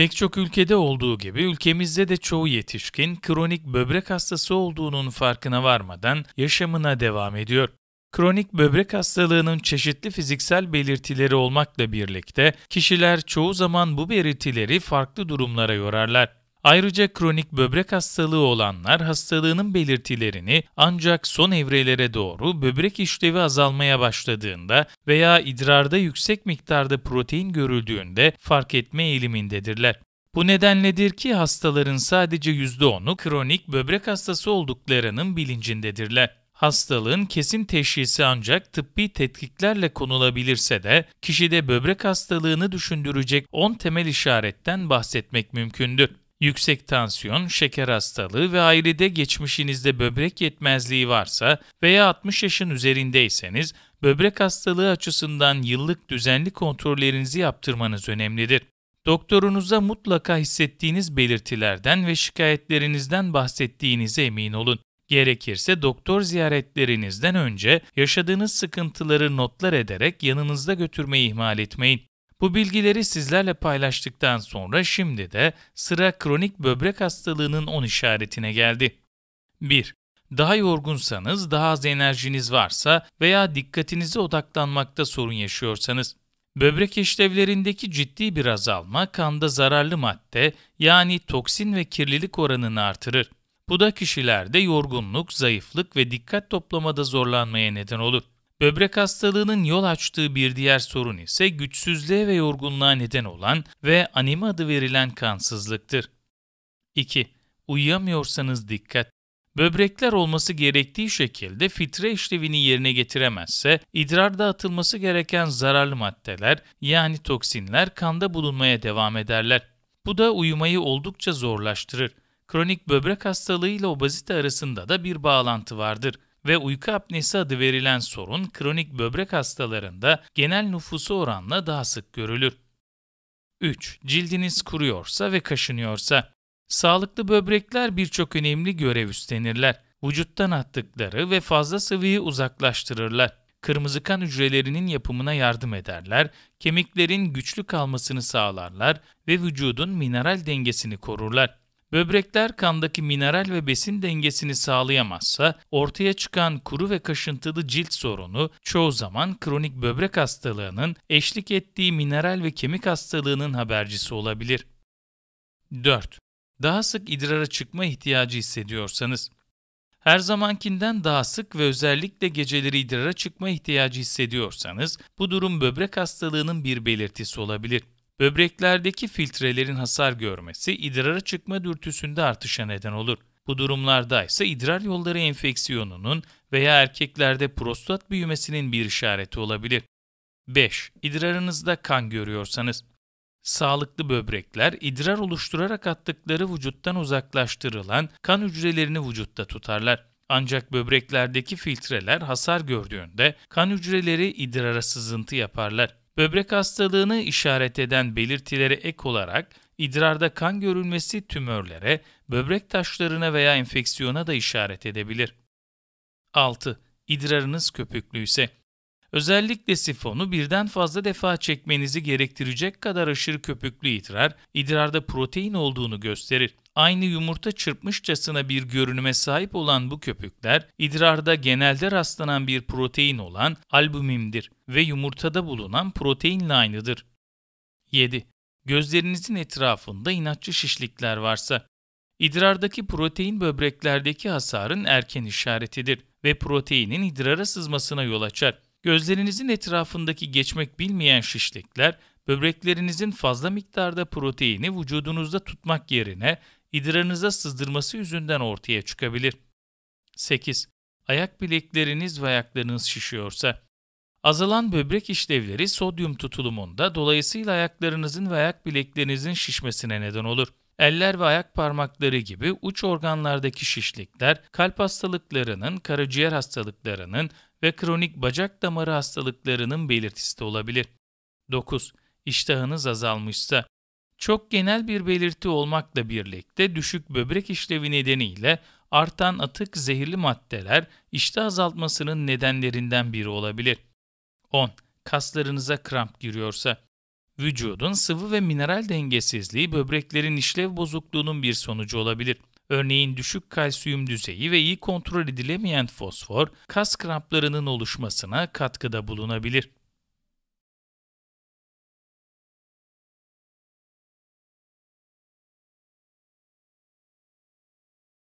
Pek çok ülkede olduğu gibi ülkemizde de çoğu yetişkin kronik böbrek hastası olduğunun farkına varmadan yaşamına devam ediyor. Kronik böbrek hastalığının çeşitli fiziksel belirtileri olmakla birlikte kişiler çoğu zaman bu belirtileri farklı durumlara yorarlar. Ayrıca kronik böbrek hastalığı olanlar hastalığının belirtilerini ancak son evrelere doğru böbrek işlevi azalmaya başladığında veya idrarda yüksek miktarda protein görüldüğünde fark etme eğilimindedirler. Bu nedenledir ki hastaların sadece %10'u kronik böbrek hastası olduklarının bilincindedirler. Hastalığın kesin teşhisi ancak tıbbi tetkiklerle konulabilirse de kişide böbrek hastalığını düşündürecek 10 temel işaretten bahsetmek mümkündür yüksek tansiyon, şeker hastalığı ve ailede geçmişinizde böbrek yetmezliği varsa veya 60 yaşın üzerindeyseniz böbrek hastalığı açısından yıllık düzenli kontrollerinizi yaptırmanız önemlidir. Doktorunuza mutlaka hissettiğiniz belirtilerden ve şikayetlerinizden bahsettiğinize emin olun. Gerekirse doktor ziyaretlerinizden önce yaşadığınız sıkıntıları notlar ederek yanınızda götürmeyi ihmal etmeyin. Bu bilgileri sizlerle paylaştıktan sonra şimdi de sıra kronik böbrek hastalığının 10 işaretine geldi. 1. Daha yorgunsanız, daha az enerjiniz varsa veya dikkatinize odaklanmakta sorun yaşıyorsanız, böbrek işlevlerindeki ciddi bir azalma kanda zararlı madde yani toksin ve kirlilik oranını artırır. Bu da kişilerde yorgunluk, zayıflık ve dikkat toplamada zorlanmaya neden olur. Böbrek hastalığının yol açtığı bir diğer sorun ise güçsüzlüğe ve yorgunluğa neden olan ve anemi adı verilen kansızlıktır. 2. Uyuyamıyorsanız dikkat. Böbrekler olması gerektiği şekilde filtre işlevini yerine getiremezse, idrarda atılması gereken zararlı maddeler yani toksinler kanda bulunmaya devam ederler. Bu da uyumayı oldukça zorlaştırır. Kronik böbrek hastalığı ile obezite arasında da bir bağlantı vardır ve uyku apnesi adı verilen sorun kronik böbrek hastalarında genel nüfusu oranla daha sık görülür. 3. Cildiniz kuruyorsa ve kaşınıyorsa Sağlıklı böbrekler birçok önemli görev üstlenirler. Vücuttan attıkları ve fazla sıvıyı uzaklaştırırlar. Kırmızı kan hücrelerinin yapımına yardım ederler, kemiklerin güçlü kalmasını sağlarlar ve vücudun mineral dengesini korurlar. Böbrekler kandaki mineral ve besin dengesini sağlayamazsa ortaya çıkan kuru ve kaşıntılı cilt sorunu çoğu zaman kronik böbrek hastalığının eşlik ettiği mineral ve kemik hastalığının habercisi olabilir. 4. Daha sık idrara çıkma ihtiyacı hissediyorsanız her zamankinden daha sık ve özellikle geceleri idrara çıkma ihtiyacı hissediyorsanız bu durum böbrek hastalığının bir belirtisi olabilir. Böbreklerdeki filtrelerin hasar görmesi idrara çıkma dürtüsünde artışa neden olur. Bu durumlarda ise idrar yolları enfeksiyonunun veya erkeklerde prostat büyümesinin bir işareti olabilir. 5. İdrarınızda kan görüyorsanız Sağlıklı böbrekler idrar oluşturarak attıkları vücuttan uzaklaştırılan kan hücrelerini vücutta tutarlar. Ancak böbreklerdeki filtreler hasar gördüğünde kan hücreleri idrara sızıntı yaparlar. Böbrek hastalığını işaret eden belirtilere ek olarak idrarda kan görülmesi tümörlere, böbrek taşlarına veya enfeksiyona da işaret edebilir. 6. İdrarınız köpüklüyse, Özellikle sifonu birden fazla defa çekmenizi gerektirecek kadar aşırı köpüklü idrar, idrarda protein olduğunu gösterir aynı yumurta çırpmışçasına bir görünüme sahip olan bu köpükler, idrarda genelde rastlanan bir protein olan albumindir ve yumurtada bulunan proteinle aynıdır. 7. Gözlerinizin etrafında inatçı şişlikler varsa, idrardaki protein böbreklerdeki hasarın erken işaretidir ve proteinin idrara sızmasına yol açar. Gözlerinizin etrafındaki geçmek bilmeyen şişlikler, böbreklerinizin fazla miktarda proteini vücudunuzda tutmak yerine idrarınıza sızdırması yüzünden ortaya çıkabilir. 8. Ayak bilekleriniz ve ayaklarınız şişiyorsa Azalan böbrek işlevleri sodyum tutulumunda dolayısıyla ayaklarınızın ve ayak bileklerinizin şişmesine neden olur. Eller ve ayak parmakları gibi uç organlardaki şişlikler kalp hastalıklarının, karaciğer hastalıklarının ve kronik bacak damarı hastalıklarının belirtisi de olabilir. 9. İştahınız azalmışsa çok genel bir belirti olmakla birlikte düşük böbrek işlevi nedeniyle artan atık zehirli maddeler iştah azaltmasının nedenlerinden biri olabilir. 10. Kaslarınıza kramp giriyorsa Vücudun sıvı ve mineral dengesizliği böbreklerin işlev bozukluğunun bir sonucu olabilir. Örneğin düşük kalsiyum düzeyi ve iyi kontrol edilemeyen fosfor, kas kramplarının oluşmasına katkıda bulunabilir.